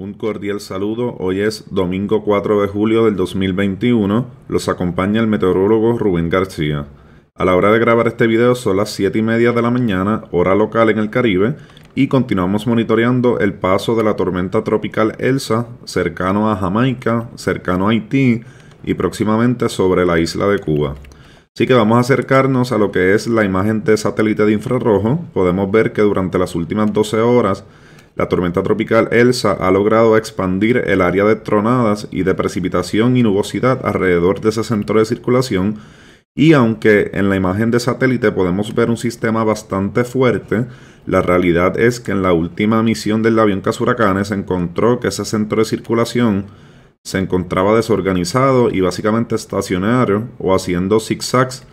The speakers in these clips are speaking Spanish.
Un cordial saludo, hoy es domingo 4 de julio del 2021, los acompaña el meteorólogo Rubén García. A la hora de grabar este video son las 7 y media de la mañana, hora local en el Caribe, y continuamos monitoreando el paso de la tormenta tropical Elsa, cercano a Jamaica, cercano a Haití y próximamente sobre la isla de Cuba. Así que vamos a acercarnos a lo que es la imagen de satélite de infrarrojo. Podemos ver que durante las últimas 12 horas la tormenta tropical Elsa ha logrado expandir el área de tronadas y de precipitación y nubosidad alrededor de ese centro de circulación y aunque en la imagen de satélite podemos ver un sistema bastante fuerte, la realidad es que en la última misión del avión casuracanes se encontró que ese centro de circulación se encontraba desorganizado y básicamente estacionario o haciendo zigzags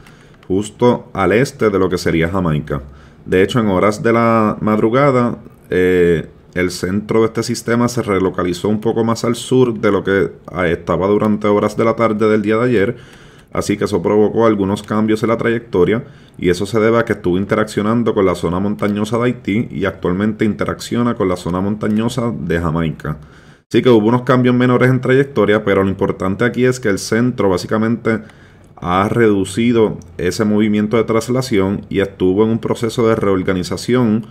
justo al este de lo que sería Jamaica. De hecho, en horas de la madrugada eh, el centro de este sistema se relocalizó un poco más al sur de lo que ah, estaba durante horas de la tarde del día de ayer, así que eso provocó algunos cambios en la trayectoria y eso se debe a que estuvo interaccionando con la zona montañosa de Haití y actualmente interacciona con la zona montañosa de Jamaica. Así que hubo unos cambios menores en trayectoria, pero lo importante aquí es que el centro básicamente ha reducido ese movimiento de traslación y estuvo en un proceso de reorganización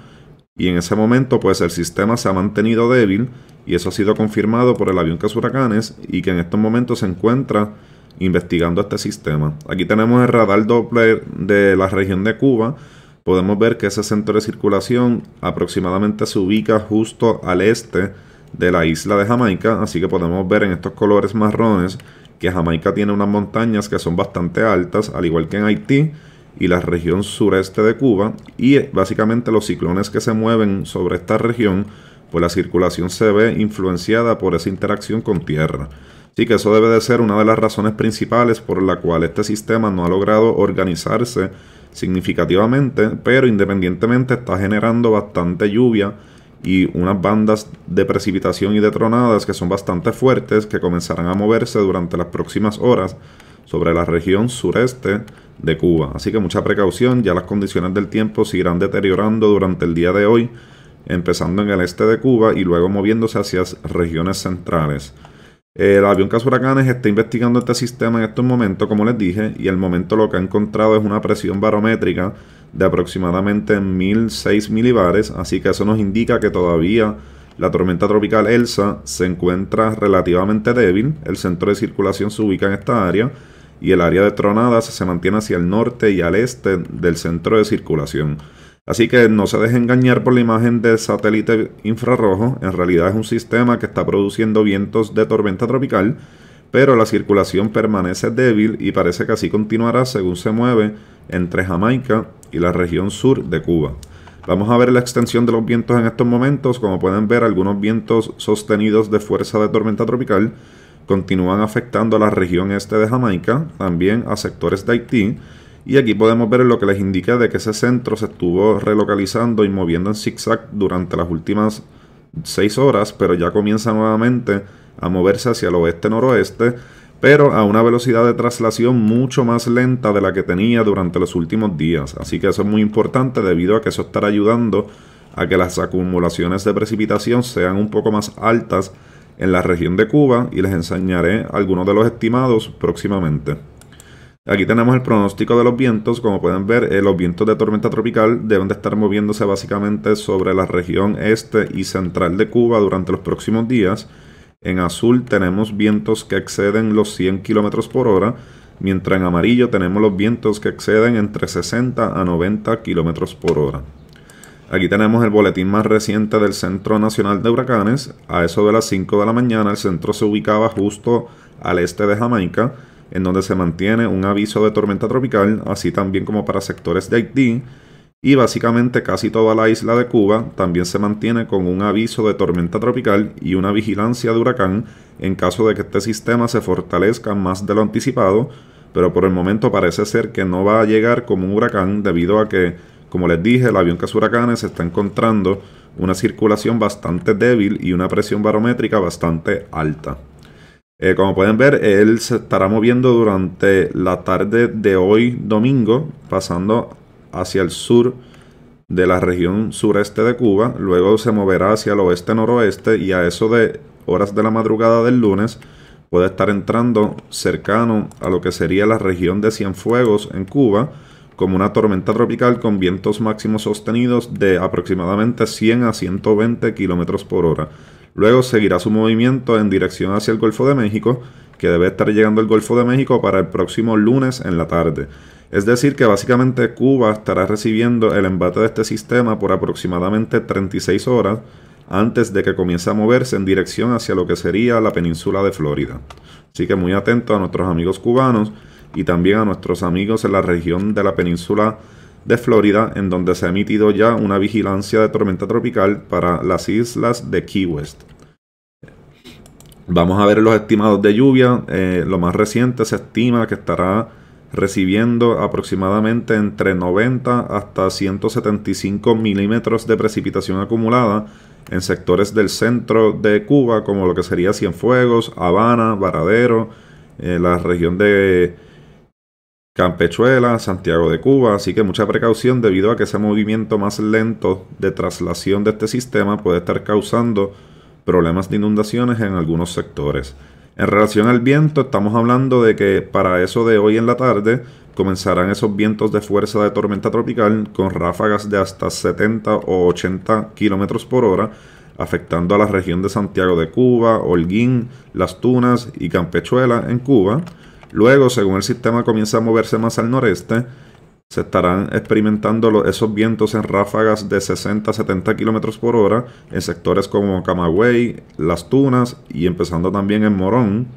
y en ese momento pues el sistema se ha mantenido débil y eso ha sido confirmado por el avión Casuracanes. y que en estos momentos se encuentra investigando este sistema. Aquí tenemos el radar Doppler de la región de Cuba. Podemos ver que ese centro de circulación aproximadamente se ubica justo al este de la isla de Jamaica, así que podemos ver en estos colores marrones que Jamaica tiene unas montañas que son bastante altas, al igual que en Haití, y la región sureste de Cuba y básicamente los ciclones que se mueven sobre esta región, pues la circulación se ve influenciada por esa interacción con tierra. Así que eso debe de ser una de las razones principales por la cual este sistema no ha logrado organizarse significativamente, pero independientemente está generando bastante lluvia y unas bandas de precipitación y de tronadas que son bastante fuertes que comenzarán a moverse durante las próximas horas sobre la región sureste de Cuba. Así que mucha precaución, ya las condiciones del tiempo seguirán irán deteriorando durante el día de hoy, empezando en el este de Cuba y luego moviéndose hacia regiones centrales. El avión casuracanes está investigando este sistema en estos momentos, como les dije, y el momento lo que ha encontrado es una presión barométrica de aproximadamente 1006 milibares, así que eso nos indica que todavía la tormenta tropical Elsa se encuentra relativamente débil, el centro de circulación se ubica en esta área, y el área de tronadas se mantiene hacia el norte y al este del centro de circulación. Así que no se deje engañar por la imagen de satélite infrarrojo, en realidad es un sistema que está produciendo vientos de tormenta tropical, pero la circulación permanece débil y parece que así continuará según se mueve entre Jamaica y la región sur de Cuba. Vamos a ver la extensión de los vientos en estos momentos, como pueden ver algunos vientos sostenidos de fuerza de tormenta tropical, continúan afectando a la región este de Jamaica, también a sectores de Haití, y aquí podemos ver lo que les indica de que ese centro se estuvo relocalizando y moviendo en zigzag durante las últimas seis horas, pero ya comienza nuevamente a moverse hacia el oeste-noroeste, pero a una velocidad de traslación mucho más lenta de la que tenía durante los últimos días. Así que eso es muy importante debido a que eso estará ayudando a que las acumulaciones de precipitación sean un poco más altas en la región de Cuba y les enseñaré algunos de los estimados próximamente. Aquí tenemos el pronóstico de los vientos. Como pueden ver, eh, los vientos de tormenta tropical deben de estar moviéndose básicamente sobre la región este y central de Cuba durante los próximos días. En azul tenemos vientos que exceden los 100 km por hora, mientras en amarillo tenemos los vientos que exceden entre 60 a 90 km por hora. Aquí tenemos el boletín más reciente del Centro Nacional de Huracanes. A eso de las 5 de la mañana el centro se ubicaba justo al este de Jamaica, en donde se mantiene un aviso de tormenta tropical, así también como para sectores de Haití. Y básicamente casi toda la isla de Cuba también se mantiene con un aviso de tormenta tropical y una vigilancia de huracán en caso de que este sistema se fortalezca más de lo anticipado, pero por el momento parece ser que no va a llegar como un huracán debido a que como les dije, el avión Casuracanes está encontrando una circulación bastante débil y una presión barométrica bastante alta. Eh, como pueden ver, él se estará moviendo durante la tarde de hoy domingo, pasando hacia el sur de la región sureste de Cuba, luego se moverá hacia el oeste-noroeste y a eso de horas de la madrugada del lunes puede estar entrando cercano a lo que sería la región de Cienfuegos en Cuba, como una tormenta tropical con vientos máximos sostenidos de aproximadamente 100 a 120 km por hora. Luego seguirá su movimiento en dirección hacia el Golfo de México, que debe estar llegando al Golfo de México para el próximo lunes en la tarde. Es decir, que básicamente Cuba estará recibiendo el embate de este sistema por aproximadamente 36 horas antes de que comience a moverse en dirección hacia lo que sería la península de Florida. Así que muy atento a nuestros amigos cubanos y también a nuestros amigos en la región de la península de Florida, en donde se ha emitido ya una vigilancia de tormenta tropical para las islas de Key West. Vamos a ver los estimados de lluvia. Eh, lo más reciente se estima que estará recibiendo aproximadamente entre 90 hasta 175 milímetros de precipitación acumulada en sectores del centro de Cuba, como lo que sería Cienfuegos, Habana, Varadero, eh, la región de Campechuela, Santiago de Cuba, así que mucha precaución debido a que ese movimiento más lento de traslación de este sistema puede estar causando problemas de inundaciones en algunos sectores. En relación al viento, estamos hablando de que para eso de hoy en la tarde comenzarán esos vientos de fuerza de tormenta tropical con ráfagas de hasta 70 o 80 kilómetros por hora, afectando a la región de Santiago de Cuba, Holguín, Las Tunas y Campechuela en Cuba Luego, según el sistema comienza a moverse más al noreste, se estarán experimentando esos vientos en ráfagas de 60 a 70 km por hora en sectores como Camagüey, Las Tunas y empezando también en Morón.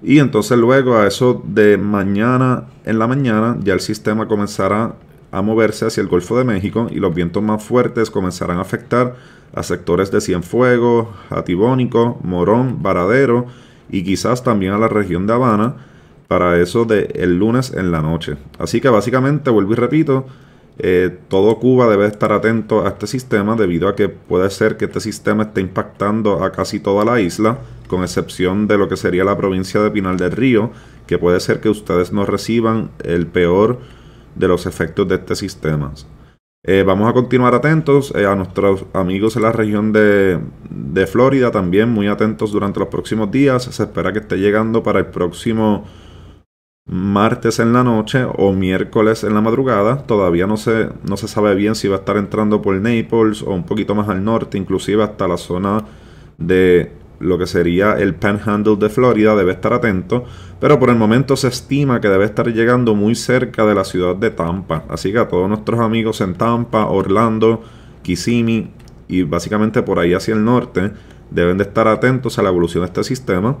Y entonces luego a eso de mañana en la mañana ya el sistema comenzará a moverse hacia el Golfo de México y los vientos más fuertes comenzarán a afectar a sectores de Cienfuegos, Atibónico, Morón, Varadero y quizás también a la región de Habana para eso de el lunes en la noche. Así que básicamente, vuelvo y repito, eh, todo Cuba debe estar atento a este sistema debido a que puede ser que este sistema esté impactando a casi toda la isla, con excepción de lo que sería la provincia de Pinal del Río, que puede ser que ustedes no reciban el peor de los efectos de este sistema. Eh, vamos a continuar atentos eh, a nuestros amigos en la región de, de Florida, también muy atentos durante los próximos días. Se espera que esté llegando para el próximo martes en la noche o miércoles en la madrugada. Todavía no se, no se sabe bien si va a estar entrando por Naples o un poquito más al norte, inclusive hasta la zona de lo que sería el Panhandle de Florida, debe estar atento, pero por el momento se estima que debe estar llegando muy cerca de la ciudad de Tampa. Así que a todos nuestros amigos en Tampa, Orlando, Kissimmee y básicamente por ahí hacia el norte, deben de estar atentos a la evolución de este sistema.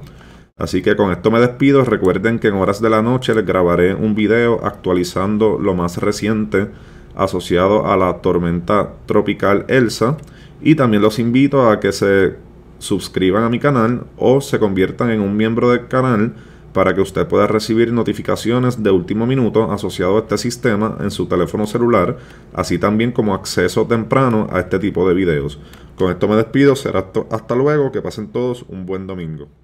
Así que con esto me despido. Recuerden que en horas de la noche les grabaré un video actualizando lo más reciente asociado a la tormenta tropical Elsa. Y también los invito a que se suscriban a mi canal o se conviertan en un miembro del canal para que usted pueda recibir notificaciones de último minuto asociado a este sistema en su teléfono celular, así también como acceso temprano a este tipo de videos. Con esto me despido, será hasta luego, que pasen todos un buen domingo.